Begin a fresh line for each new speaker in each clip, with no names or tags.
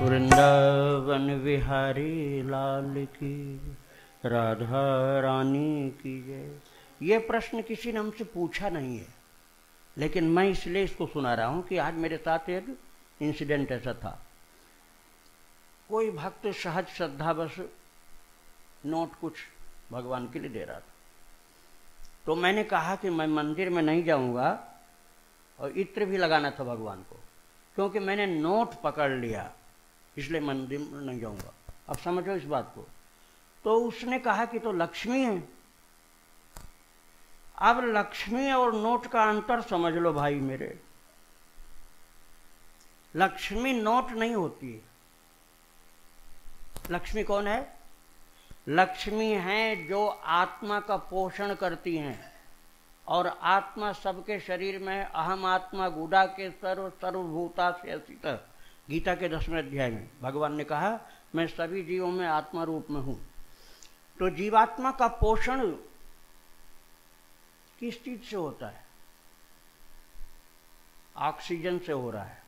वृंदावन बिहारी लाल की राधा रानी की जय ये प्रश्न किसी ने हमसे पूछा नहीं है लेकिन मैं इसलिए इसको सुना रहा हूं कि आज मेरे साथ एक इंसिडेंट ऐसा था कोई भक्त सहज श्रद्धा बस नोट कुछ भगवान के लिए दे रहा था तो मैंने कहा कि मैं मंदिर में नहीं जाऊंगा और इत्र भी लगाना था भगवान को क्योंकि मैंने नोट पकड़ लिया इसलिए मंदिर नहीं जाऊंगा अब समझो इस बात को तो उसने कहा कि तो लक्ष्मी है अब लक्ष्मी और नोट का अंतर समझ लो भाई मेरे लक्ष्मी नोट नहीं होती है लक्ष्मी कौन है लक्ष्मी है जो आत्मा का पोषण करती हैं और आत्मा सबके शरीर में अहम आत्मा गुडा के सर्व सर्वभूता से अस्तित्व गीता के दसवें अध्याय में भगवान ने कहा मैं सभी जीवों में आत्मा रूप में हूं तो जीवात्मा का पोषण किस चीज से होता है ऑक्सीजन से हो रहा है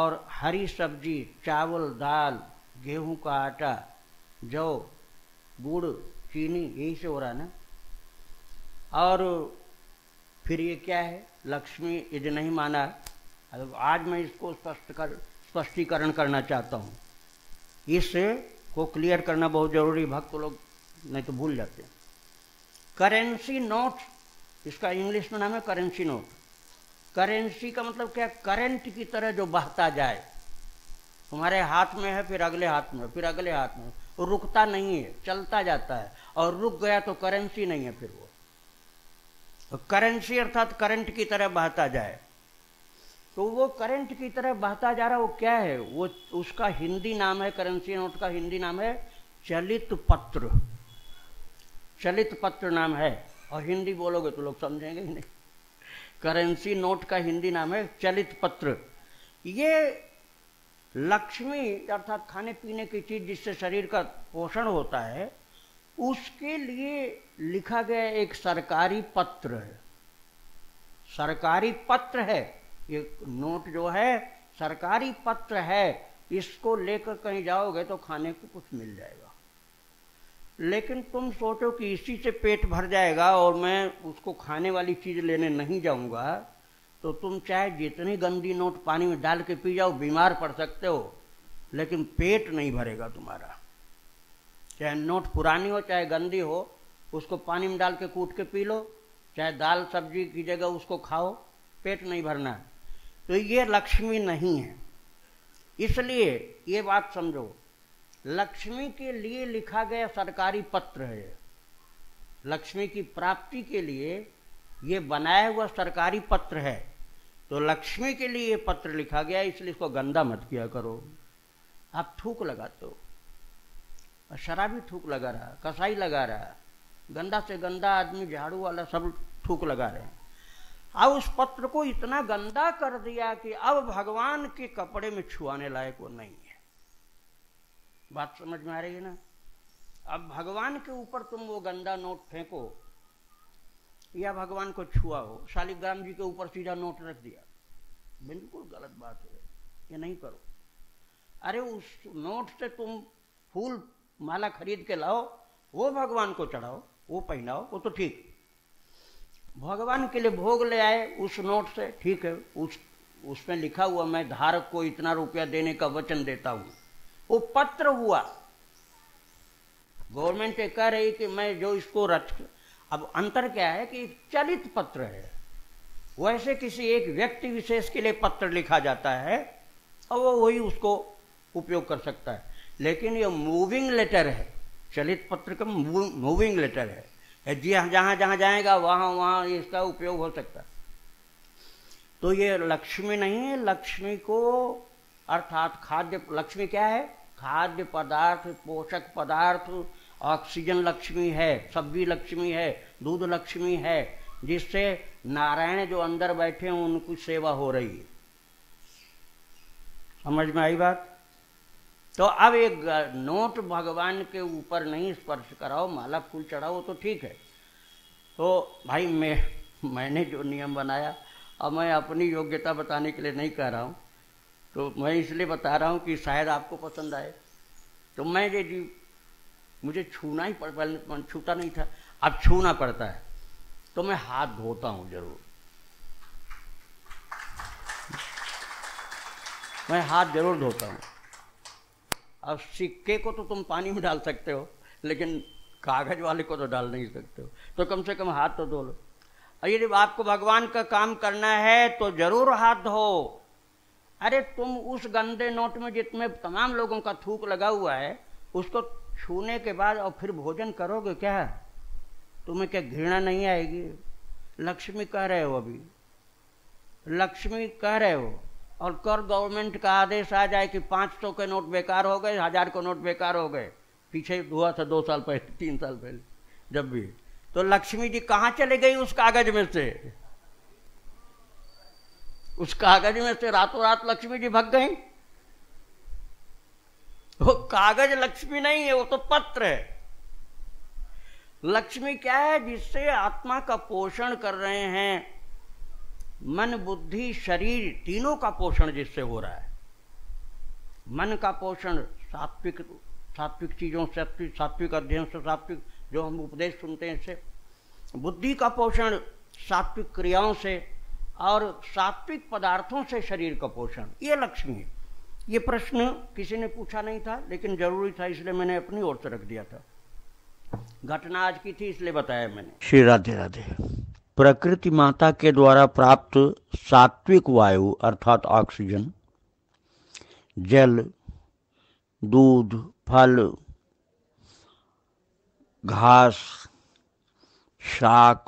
और हरी सब्जी चावल दाल गेहूं का आटा जौ गुड़ चीनी यही से हो रहा है ना और फिर ये क्या है लक्ष्मी यदि नहीं माना अब आज मैं इसको स्पष्ट कर स्पष्टीकरण करना चाहता हूँ इस को क्लियर करना बहुत जरूरी भक्त लोग नहीं तो भूल जाते हैं करेंसी नोट इसका इंग्लिश में नाम है करेंसी नोट करेंसी का मतलब क्या करेंट की तरह जो बहता जाए तुम्हारे हाथ में है फिर अगले हाथ में फिर अगले हाथ में रुकता नहीं है चलता जाता है और रुक गया तो करेंसी नहीं है फिर वो तो करेंसी अर्थात करंट की तरह बहता जाए तो वो करंट की तरह बहता जा रहा वो क्या है वो उसका हिंदी नाम है करेंसी नोट का हिंदी नाम है चलित पत्र चलित पत्र नाम है और हिंदी बोलोगे तो लोग समझेंगे ही नहीं करेंसी नोट का हिंदी नाम है चलित पत्र ये लक्ष्मी अर्थात खाने पीने की चीज जिससे शरीर का पोषण होता है उसके लिए लिखा गया एक सरकारी पत्र है सरकारी पत्र है ये नोट जो है सरकारी पत्र है इसको लेकर कहीं जाओगे तो खाने को कुछ मिल जाएगा लेकिन तुम सोचो कि इसी से पेट भर जाएगा और मैं उसको खाने वाली चीज लेने नहीं जाऊंगा तो तुम चाहे जितनी गंदी नोट पानी में डाल के पी जाओ बीमार पड़ सकते हो लेकिन पेट नहीं भरेगा तुम्हारा चाहे नोट पुरानी हो चाहे गंदी हो उसको पानी में डाल के कूट के पी लो चाहे दाल सब्जी की जगह उसको खाओ पेट नहीं भरना है तो ये लक्ष्मी नहीं है इसलिए ये बात समझो लक्ष्मी के लिए लिखा गया सरकारी पत्र है लक्ष्मी की प्राप्ति के लिए ये बनाया हुआ सरकारी पत्र है तो लक्ष्मी के लिए ये पत्र लिखा गया इसलिए इसको गंदा मत किया करो आप थूक लगाते हो शराबी थूक लगा रहा कसाई लगा रहा गंदा से गंदा आदमी झाड़ू वाला सब थूक लगा रहे हैं अब उस पत्र को इतना गंदा कर दिया कि अब भगवान के कपड़े में छुआने लायक वो नहीं है बात समझ में आ रही है ना अब भगवान के ऊपर तुम वो गंदा नोट फेंको या भगवान को छुआ हो शालिग्राम जी के ऊपर सीधा नोट रख दिया बिल्कुल गलत बात है ये नहीं करो अरे उस नोट से तुम फूल माला खरीद के लाओ वो भगवान को चढ़ाओ वो पहनाओ वो तो ठीक भगवान के लिए भोग ले आए उस नोट से ठीक है उस उसमें लिखा हुआ मैं धारक को इतना रुपया देने का वचन देता हूं वो पत्र हुआ गवर्नमेंट कह रही कि मैं जो इसको रच अब अंतर क्या है कि चलित पत्र है वैसे किसी एक व्यक्ति विशेष के लिए पत्र लिखा जाता है और वो वही उसको उपयोग कर सकता है लेकिन ये मूविंग लेटर है चलित पत्र का मूविंग लेटर है हाँ जहाँ जहाँ जाएगा वहाँ वहाँ इसका उपयोग हो सकता तो ये लक्ष्मी नहीं है लक्ष्मी को अर्थात खाद्य लक्ष्मी क्या है खाद्य पदार्थ पोषक पदार्थ ऑक्सीजन लक्ष्मी है सब्जी लक्ष्मी है दूध लक्ष्मी है जिससे नारायण जो अंदर बैठे हैं उनकी सेवा हो रही है समझ में आई बात तो अब एक नोट भगवान के ऊपर नहीं स्पर्श कराओ माला फूल चढ़ाओ तो ठीक है तो भाई मैं मैंने जो नियम बनाया अब मैं अपनी योग्यता बताने के लिए नहीं कह रहा हूँ तो मैं इसलिए बता रहा हूँ कि शायद आपको पसंद आए तो मैं ये जी मुझे छूना ही पहले तो छूता नहीं था अब छूना पड़ता है तो मैं हाथ धोता हूँ जरूर मैं हाथ जरूर धोता हूँ और सिक्के को तो तुम पानी में डाल सकते हो लेकिन कागज वाले को तो डाल नहीं सकते हो तो कम से कम हाथ तो धो लो यदि आपको भगवान का काम करना है तो जरूर हाथ धो अरे तुम उस गंदे नोट में जितने तमाम लोगों का थूक लगा हुआ है उसको छूने के बाद और फिर भोजन करोगे क्या तुम्हें क्या घृणा नहीं आएगी लक्ष्मी कह रहे हो अभी लक्ष्मी कह रहे हो और कर गवर्नमेंट का आदेश आ जाए कि 500 सौ के नोट बेकार हो गए हज़ार के नोट बेकार हो गए पीछे हुआ था दो साल पहले तीन साल पहले जब भी तो लक्ष्मी जी कहाँ चले गई उस कागज में से उस कागज में से रातों रात लक्ष्मी जी भग गई वो कागज लक्ष्मी नहीं है वो तो पत्र है लक्ष्मी क्या है जिससे आत्मा का पोषण कर रहे हैं मन बुद्धि शरीर तीनों का पोषण जिससे हो रहा है मन का पोषण सात्विक सात्विक चीज़ों से सात्विक अध्ययन से सात्विक जो हम उपदेश सुनते हैं इससे बुद्धि का पोषण सात्विक क्रियाओं से और सात्विक पदार्थों से शरीर का पोषण ये लक्ष्मी है ये प्रश्न किसी ने पूछा नहीं था लेकिन जरूरी था इसलिए मैंने अपनी ओर से रख दिया था घटना आज की थी इसलिए बताया मैंने श्री राधे राधे प्रकृति माता के द्वारा प्राप्त सात्विक वायु अर्थात ऑक्सीजन जल दूध फल घास शाक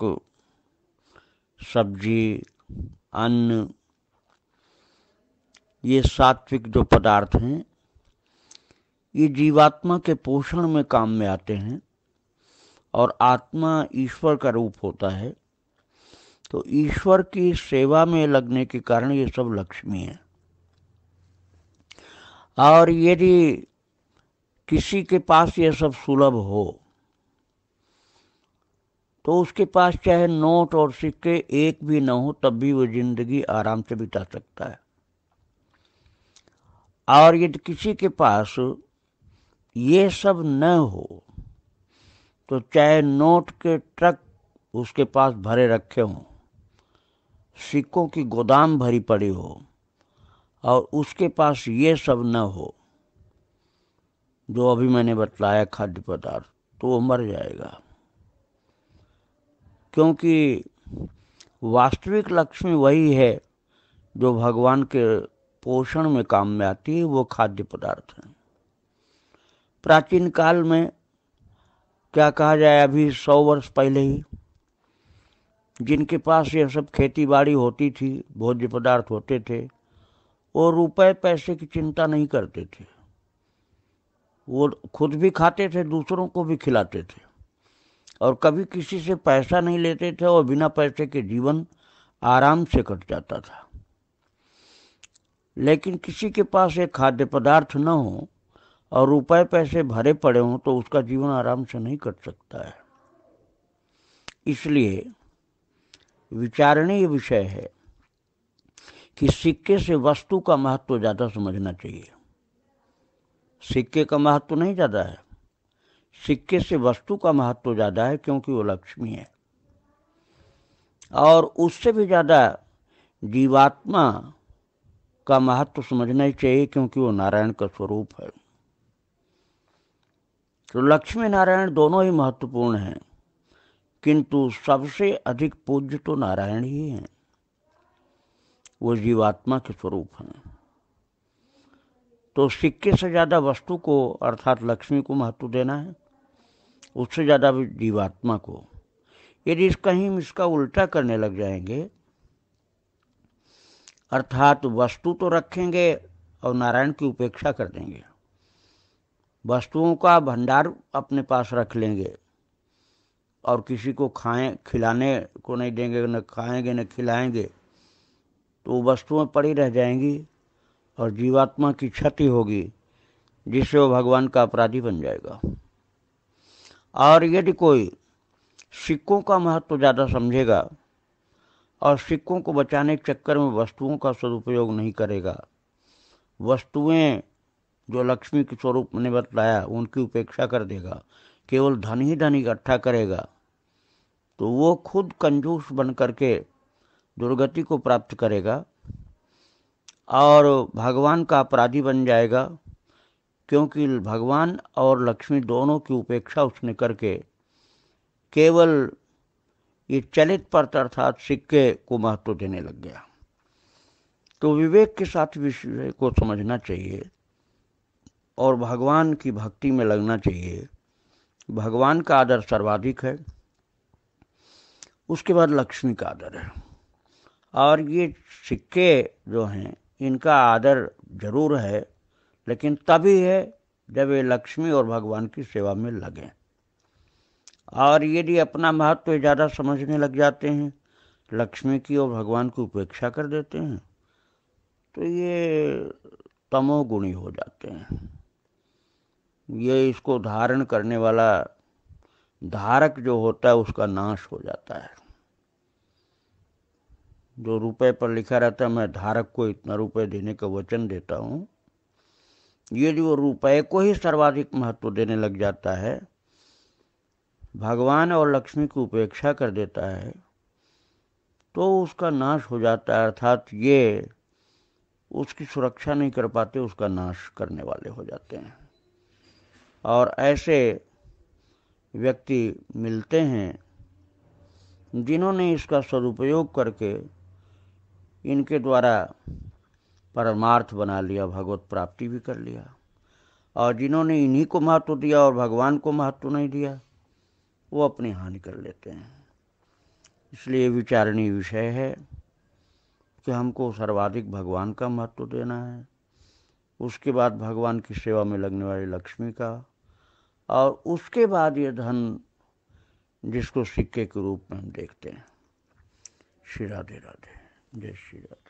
सब्जी अन्न ये सात्विक जो पदार्थ हैं ये जीवात्मा के पोषण में काम में आते हैं और आत्मा ईश्वर का रूप होता है तो ईश्वर की सेवा में लगने के कारण ये सब लक्ष्मी है और यदि किसी के पास ये सब सुलभ हो तो उसके पास चाहे नोट और सिक्के एक भी न हो तब भी वो जिंदगी आराम से बिता सकता है और यदि किसी के पास ये सब न हो तो चाहे नोट के ट्रक उसके पास भरे रखे हों सिक्कों की गोदाम भरी पड़ी हो और उसके पास ये सब न हो जो अभी मैंने बतलाया खाद्य पदार्थ तो वो मर जाएगा क्योंकि वास्तविक लक्ष्मी वही है जो भगवान के पोषण में काम में आती है वो खाद्य पदार्थ है प्राचीन काल में क्या कहा जाए अभी सौ वर्ष पहले ही जिनके पास यह सब खेती बाड़ी होती थी भोज्य पदार्थ होते थे वो रुपए पैसे की चिंता नहीं करते थे वो खुद भी खाते थे दूसरों को भी खिलाते थे और कभी किसी से पैसा नहीं लेते थे और बिना पैसे के जीवन आराम से कट जाता था लेकिन किसी के पास एक खाद्य पदार्थ न हो और रुपए पैसे भरे पड़े हों तो उसका जीवन आराम से नहीं कट सकता है इसलिए विचारणीय विषय है कि सिक्के से वस्तु का महत्व ज़्यादा समझना चाहिए सिक्के का महत्व नहीं ज़्यादा है सिक्के से वस्तु का महत्व ज़्यादा है क्योंकि वो लक्ष्मी है और उससे भी ज़्यादा जीवात्मा का महत्व समझना ही चाहिए क्योंकि वो नारायण का स्वरूप है तो लक्ष्मी नारायण दोनों ही महत्वपूर्ण हैं किंतु सबसे अधिक पूज्य तो नारायण ही हैं वो जीवात्मा के स्वरूप हैं तो सिक्के से ज़्यादा वस्तु को अर्थात लक्ष्मी को महत्व देना है उससे ज़्यादा जीवात्मा को यदि इसका ही इसका उल्टा करने लग जाएंगे अर्थात वस्तु तो रखेंगे और नारायण की उपेक्षा कर देंगे वस्तुओं का भंडार अपने पास रख लेंगे और किसी को खाएं खिलाने को नहीं देंगे न खाएंगे न खिलाएंगे तो वस्तुएं पड़ी रह जाएंगी और जीवात्मा की क्षति होगी जिससे वो भगवान का अपराधी बन जाएगा और यदि कोई सिक्कों का महत्व तो ज़्यादा समझेगा और सिक्कों को बचाने के चक्कर में वस्तुओं का सदुपयोग नहीं करेगा वस्तुएं जो लक्ष्मी के स्वरूप ने बतलाया उनकी उपेक्षा कर देगा केवल धन ही धन इकट्ठा करेगा तो वो खुद कंजूस बन करके दुर्गति को प्राप्त करेगा और भगवान का अपराधी बन जाएगा क्योंकि भगवान और लक्ष्मी दोनों की उपेक्षा उसने करके केवल ये चलित पर अर्थात सिक्के को महत्व देने लग गया तो विवेक के साथ विषय को समझना चाहिए और भगवान की भक्ति में लगना चाहिए भगवान का आदर सर्वाधिक है उसके बाद लक्ष्मी का आदर है और ये सिक्के जो हैं इनका आदर जरूर है लेकिन तभी है जब ये लक्ष्मी और भगवान की सेवा में लगे और यदि अपना महत्व तो ज़्यादा समझने लग जाते हैं लक्ष्मी की और भगवान की उपेक्षा कर देते हैं तो ये तमोगुणी हो जाते हैं ये इसको धारण करने वाला धारक जो होता है उसका नाश हो जाता है जो रुपए पर लिखा रहता है मैं धारक को इतना रुपए देने का वचन देता हूँ ये जो रुपए को ही सर्वाधिक महत्व देने लग जाता है भगवान और लक्ष्मी की उपेक्षा कर देता है तो उसका नाश हो जाता है अर्थात ये उसकी सुरक्षा नहीं कर पाते उसका नाश करने वाले हो जाते हैं और ऐसे व्यक्ति मिलते हैं जिन्होंने इसका सदुपयोग करके इनके द्वारा परमार्थ बना लिया भगवत प्राप्ति भी कर लिया और जिन्होंने इन्हीं को महत्व दिया और भगवान को महत्व नहीं दिया वो अपनी हानि कर लेते हैं इसलिए विचारणीय विषय है कि हमको सर्वाधिक भगवान का महत्व देना है उसके बाद भगवान की सेवा में लगने वाली लक्ष्मी का और उसके बाद ये धन जिसको सिक्के के रूप में हम देखते हैं श्री राधे राधे जय श्री राधे